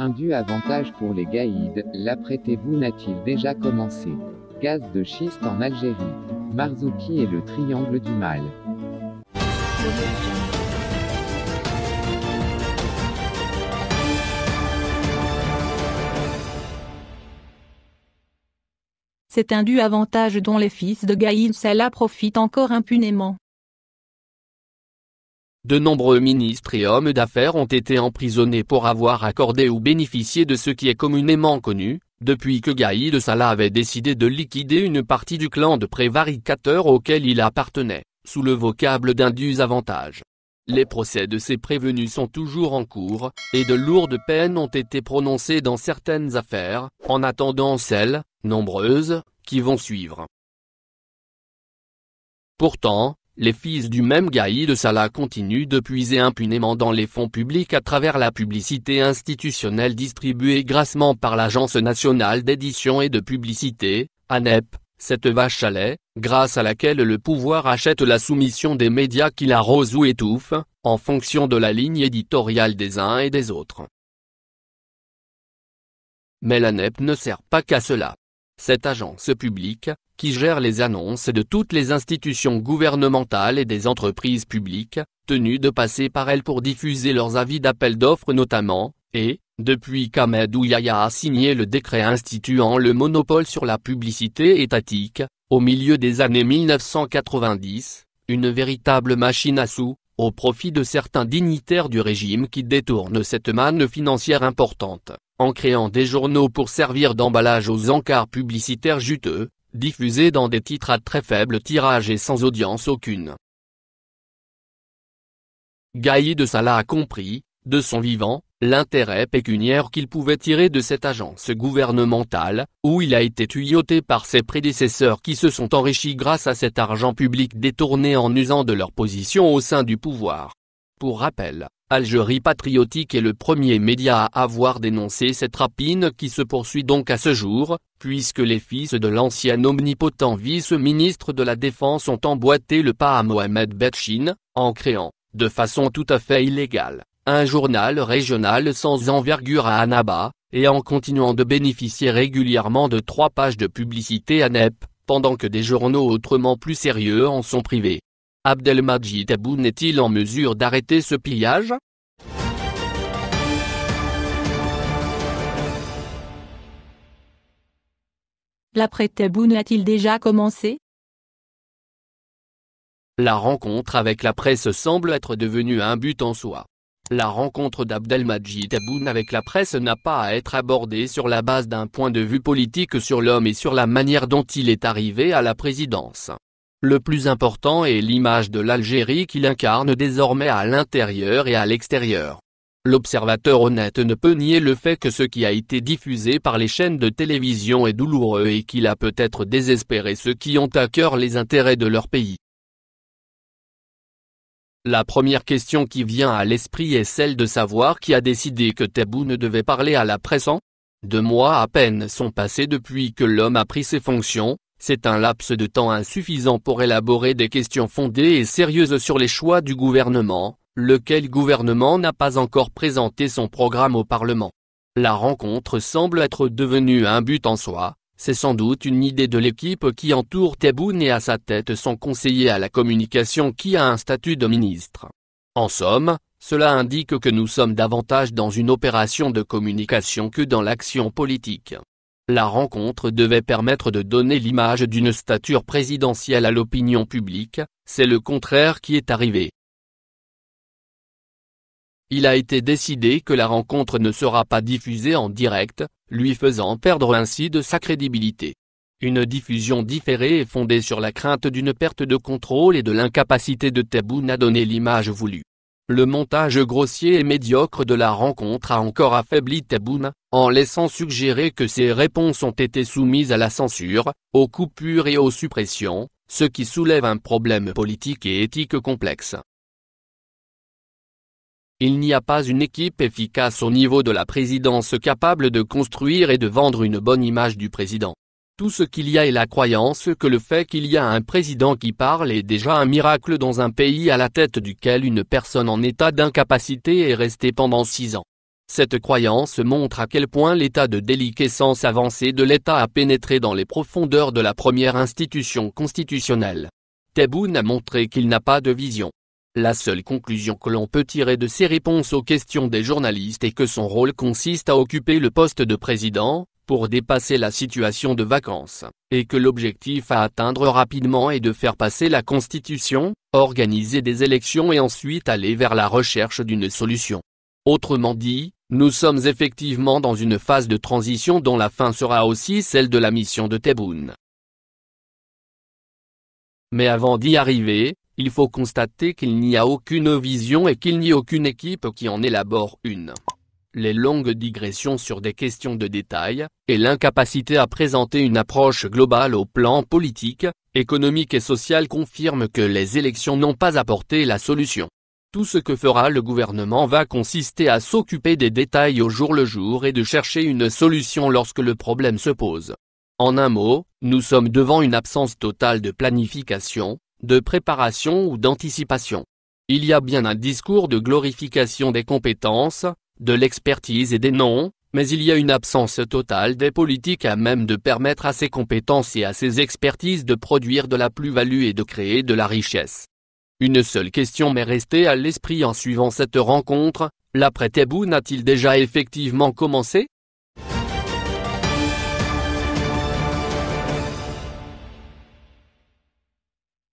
Un dû avantage pour les Gaïdes, l'apprêtez-vous n'a-t-il déjà commencé Gaz de schiste en Algérie. Marzouki et le triangle du mal. C'est un dû avantage dont les fils de Gaïd Salah profitent encore impunément. De nombreux ministres et hommes d'affaires ont été emprisonnés pour avoir accordé ou bénéficié de ce qui est communément connu, depuis que Gaïd Salah avait décidé de liquider une partie du clan de prévaricateurs auquel il appartenait, sous le vocable d'indus avantage. Les procès de ces prévenus sont toujours en cours, et de lourdes peines ont été prononcées dans certaines affaires, en attendant celles, nombreuses, qui vont suivre. Pourtant, les fils du même Gaïd Salah continuent de puiser impunément dans les fonds publics à travers la publicité institutionnelle distribuée grassement par l'Agence nationale d'édition et de publicité, ANEP, cette vache à lait, grâce à laquelle le pouvoir achète la soumission des médias qu'il arrose ou étouffe, en fonction de la ligne éditoriale des uns et des autres. Mais l'ANEP ne sert pas qu'à cela cette agence publique, qui gère les annonces de toutes les institutions gouvernementales et des entreprises publiques, tenues de passer par elle pour diffuser leurs avis d'appel d'offres notamment, et, depuis qu'Ahmed Ouyaya a signé le décret instituant le monopole sur la publicité étatique, au milieu des années 1990, une véritable machine à sous, au profit de certains dignitaires du régime qui détournent cette manne financière importante en créant des journaux pour servir d'emballage aux encarts publicitaires juteux, diffusés dans des titres à très faible tirage et sans audience aucune. Gaïd de Salah a compris, de son vivant, l'intérêt pécuniaire qu'il pouvait tirer de cette agence gouvernementale, où il a été tuyauté par ses prédécesseurs qui se sont enrichis grâce à cet argent public détourné en usant de leur position au sein du pouvoir. Pour rappel, Algérie Patriotique est le premier média à avoir dénoncé cette rapine qui se poursuit donc à ce jour, puisque les fils de l'ancien omnipotent vice-ministre de la Défense ont emboîté le pas à Mohamed Betchine, en créant, de façon tout à fait illégale, un journal régional sans envergure à Annaba, et en continuant de bénéficier régulièrement de trois pages de publicité à NEP, pendant que des journaux autrement plus sérieux en sont privés. Abdelmajid Abou est il en mesure d'arrêter ce pillage laprès Taboun a a-t-il déjà commencé La rencontre avec la presse semble être devenue un but en soi. La rencontre d'Abdelmajid Taboun avec la presse n'a pas à être abordée sur la base d'un point de vue politique sur l'homme et sur la manière dont il est arrivé à la présidence. Le plus important est l'image de l'Algérie qu'il incarne désormais à l'intérieur et à l'extérieur. L'observateur honnête ne peut nier le fait que ce qui a été diffusé par les chaînes de télévision est douloureux et qu'il a peut-être désespéré ceux qui ont à cœur les intérêts de leur pays. La première question qui vient à l'esprit est celle de savoir qui a décidé que Tabou ne devait parler à la presse deux mois à peine sont passés depuis que l'homme a pris ses fonctions, c'est un laps de temps insuffisant pour élaborer des questions fondées et sérieuses sur les choix du gouvernement, lequel gouvernement n'a pas encore présenté son programme au Parlement. La rencontre semble être devenue un but en soi, c'est sans doute une idée de l'équipe qui entoure Tebboune et à sa tête son conseiller à la communication qui a un statut de ministre. En somme, cela indique que nous sommes davantage dans une opération de communication que dans l'action politique. La rencontre devait permettre de donner l'image d'une stature présidentielle à l'opinion publique, c'est le contraire qui est arrivé. Il a été décidé que la rencontre ne sera pas diffusée en direct, lui faisant perdre ainsi de sa crédibilité. Une diffusion différée est fondée sur la crainte d'une perte de contrôle et de l'incapacité de tabou à donner l'image voulue. Le montage grossier et médiocre de la rencontre a encore affaibli Tebboune, en laissant suggérer que ses réponses ont été soumises à la censure, aux coupures et aux suppressions, ce qui soulève un problème politique et éthique complexe. Il n'y a pas une équipe efficace au niveau de la présidence capable de construire et de vendre une bonne image du président. Tout ce qu'il y a est la croyance que le fait qu'il y a un président qui parle est déjà un miracle dans un pays à la tête duquel une personne en état d'incapacité est restée pendant six ans. Cette croyance montre à quel point l'état de déliquescence avancée de l'État a pénétré dans les profondeurs de la première institution constitutionnelle. Théboune a montré qu'il n'a pas de vision. La seule conclusion que l'on peut tirer de ses réponses aux questions des journalistes est que son rôle consiste à occuper le poste de président, pour dépasser la situation de vacances, et que l'objectif à atteindre rapidement est de faire passer la Constitution, organiser des élections et ensuite aller vers la recherche d'une solution. Autrement dit, nous sommes effectivement dans une phase de transition dont la fin sera aussi celle de la mission de Tebboune. Mais avant d'y arriver, il faut constater qu'il n'y a aucune vision et qu'il n'y a aucune équipe qui en élabore une les longues digressions sur des questions de détail, et l'incapacité à présenter une approche globale au plan politique, économique et social confirment que les élections n'ont pas apporté la solution. Tout ce que fera le gouvernement va consister à s'occuper des détails au jour le jour et de chercher une solution lorsque le problème se pose. En un mot, nous sommes devant une absence totale de planification, de préparation ou d'anticipation. Il y a bien un discours de glorification des compétences, de l'expertise et des noms, mais il y a une absence totale des politiques à même de permettre à ces compétences et à ces expertises de produire de la plus-value et de créer de la richesse. Une seule question m'est restée à l'esprit en suivant cette rencontre, laprès Théboune a n'a-t-il déjà effectivement commencé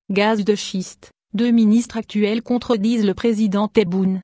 Gaz de schiste, deux ministres actuels contredisent le président Tebboune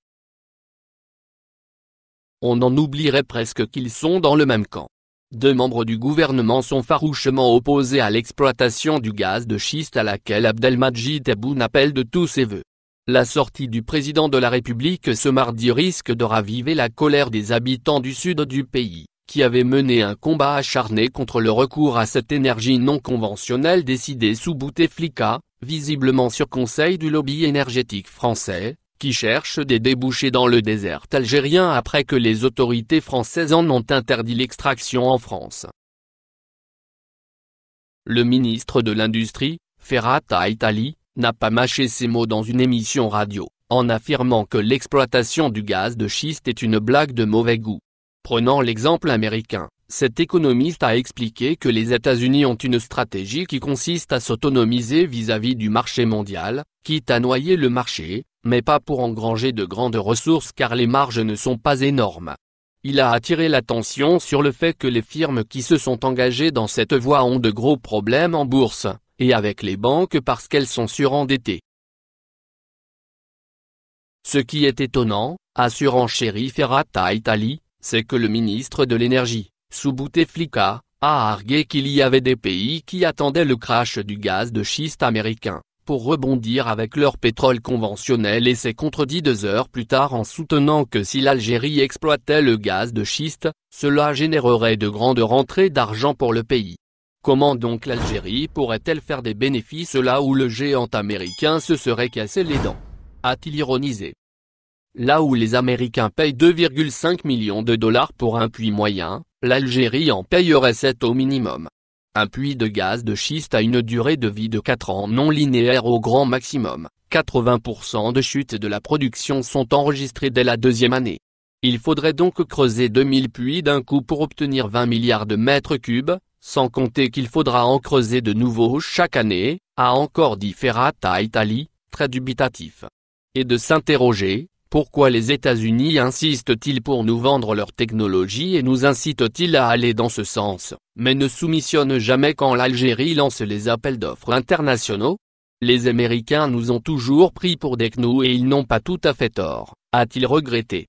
on en oublierait presque qu'ils sont dans le même camp. Deux membres du gouvernement sont farouchement opposés à l'exploitation du gaz de schiste à laquelle Abdelmajid Tebboune appelle de tous ses voeux. La sortie du président de la République ce mardi risque de raviver la colère des habitants du sud du pays, qui avaient mené un combat acharné contre le recours à cette énergie non conventionnelle décidée sous Bouteflika, visiblement sur conseil du lobby énergétique français, qui cherchent des débouchés dans le désert algérien après que les autorités françaises en ont interdit l'extraction en France. Le ministre de l'Industrie, Ferrata Itali, n'a pas mâché ses mots dans une émission radio, en affirmant que l'exploitation du gaz de schiste est une blague de mauvais goût. Prenant l'exemple américain, cet économiste a expliqué que les États-Unis ont une stratégie qui consiste à s'autonomiser vis-à-vis du marché mondial, quitte à noyer le marché, mais pas pour engranger de grandes ressources car les marges ne sont pas énormes. Il a attiré l'attention sur le fait que les firmes qui se sont engagées dans cette voie ont de gros problèmes en bourse, et avec les banques parce qu'elles sont surendettées. Ce qui est étonnant, assure Ferrata Italie, c'est que le ministre de l'Énergie sous Bouteflika, a argué qu'il y avait des pays qui attendaient le crash du gaz de schiste américain, pour rebondir avec leur pétrole conventionnel et s'est contredit deux heures plus tard en soutenant que si l'Algérie exploitait le gaz de schiste, cela générerait de grandes rentrées d'argent pour le pays. Comment donc l'Algérie pourrait-elle faire des bénéfices là où le géant américain se serait cassé les dents A-t-il ironisé Là où les Américains payent 2,5 millions de dollars pour un puits moyen, l'Algérie en payerait 7 au minimum. Un puits de gaz de schiste a une durée de vie de 4 ans non linéaire au grand maximum. 80% de chutes de la production sont enregistrées dès la deuxième année. Il faudrait donc creuser 2000 puits d'un coup pour obtenir 20 milliards de mètres cubes, sans compter qu'il faudra en creuser de nouveaux chaque année, a encore dit Ferrata Italie, très dubitatif. Et de s'interroger, pourquoi les États-Unis insistent-ils pour nous vendre leur technologie et nous incitent-ils à aller dans ce sens, mais ne soumissionnent jamais quand l'Algérie lance les appels d'offres internationaux Les Américains nous ont toujours pris pour des cnous et ils n'ont pas tout à fait tort, a-t-il regretté.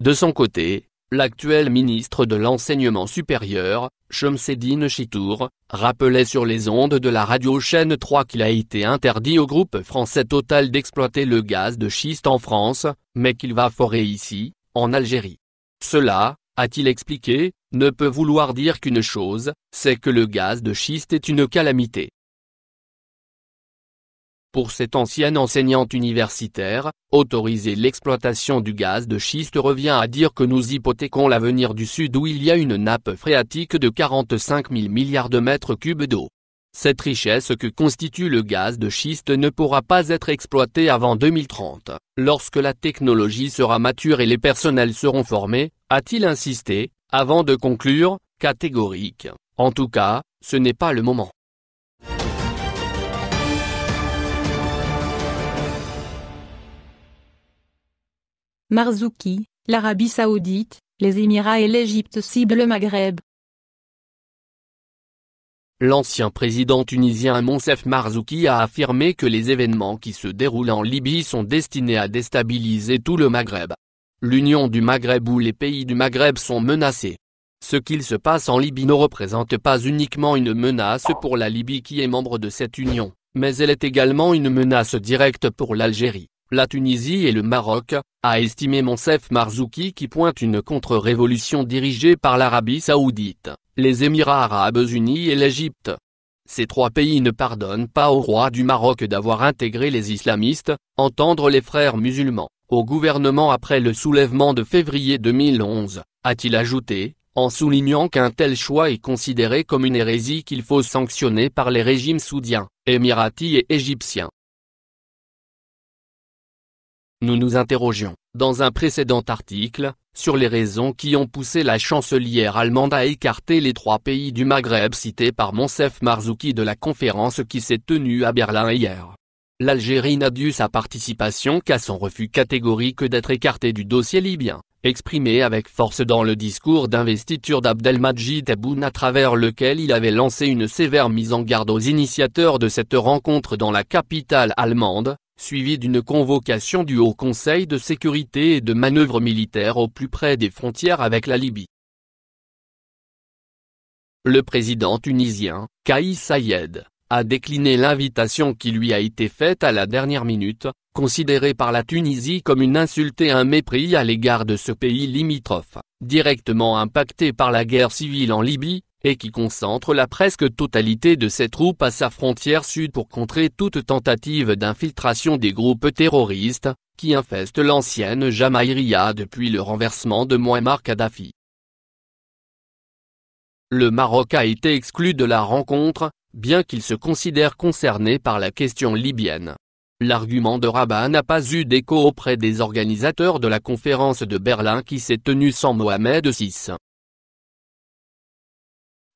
De son côté, L'actuel ministre de l'Enseignement supérieur, Chomseddine Chitour, rappelait sur les ondes de la radio chaîne 3 qu'il a été interdit au groupe français Total d'exploiter le gaz de schiste en France, mais qu'il va forer ici, en Algérie. Cela, a-t-il expliqué, ne peut vouloir dire qu'une chose, c'est que le gaz de schiste est une calamité pour cette ancienne enseignante universitaire, autoriser l'exploitation du gaz de schiste revient à dire que nous hypothéquons l'avenir du Sud où il y a une nappe phréatique de 45 000 milliards de mètres cubes d'eau. Cette richesse que constitue le gaz de schiste ne pourra pas être exploitée avant 2030, lorsque la technologie sera mature et les personnels seront formés, a-t-il insisté, avant de conclure, catégorique. En tout cas, ce n'est pas le moment. Marzouki, l'Arabie saoudite, les Émirats et l'Égypte ciblent le Maghreb. L'ancien président tunisien Monsef Marzouki a affirmé que les événements qui se déroulent en Libye sont destinés à déstabiliser tout le Maghreb. L'union du Maghreb ou les pays du Maghreb sont menacés. Ce qu'il se passe en Libye ne représente pas uniquement une menace pour la Libye qui est membre de cette union, mais elle est également une menace directe pour l'Algérie la Tunisie et le Maroc, a estimé Monsef Marzouki qui pointe une contre-révolution dirigée par l'Arabie saoudite, les Émirats arabes unis et l'Égypte. Ces trois pays ne pardonnent pas au roi du Maroc d'avoir intégré les islamistes, entendre les frères musulmans, au gouvernement après le soulèvement de février 2011, a-t-il ajouté, en soulignant qu'un tel choix est considéré comme une hérésie qu'il faut sanctionner par les régimes soudiens, émiratis et égyptiens. Nous nous interrogions, dans un précédent article, sur les raisons qui ont poussé la chancelière allemande à écarter les trois pays du Maghreb cités par Monsef Marzouki de la conférence qui s'est tenue à Berlin hier. L'Algérie n'a dû sa participation qu'à son refus catégorique d'être écartée du dossier libyen, exprimé avec force dans le discours d'investiture d'Abdelmajid Tebboune à travers lequel il avait lancé une sévère mise en garde aux initiateurs de cette rencontre dans la capitale allemande, suivi d'une convocation du Haut Conseil de sécurité et de manœuvres militaires au plus près des frontières avec la Libye. Le président tunisien, Kaï Sayed, a décliné l'invitation qui lui a été faite à la dernière minute, considérée par la Tunisie comme une insulte et un mépris à l'égard de ce pays limitrophe, directement impacté par la guerre civile en Libye, et qui concentre la presque totalité de ses troupes à sa frontière sud pour contrer toute tentative d'infiltration des groupes terroristes, qui infestent l'ancienne Jamaïria depuis le renversement de Muammar Kadhafi. Le Maroc a été exclu de la rencontre, bien qu'il se considère concerné par la question libyenne. L'argument de Rabat n'a pas eu d'écho auprès des organisateurs de la conférence de Berlin qui s'est tenue sans Mohamed VI.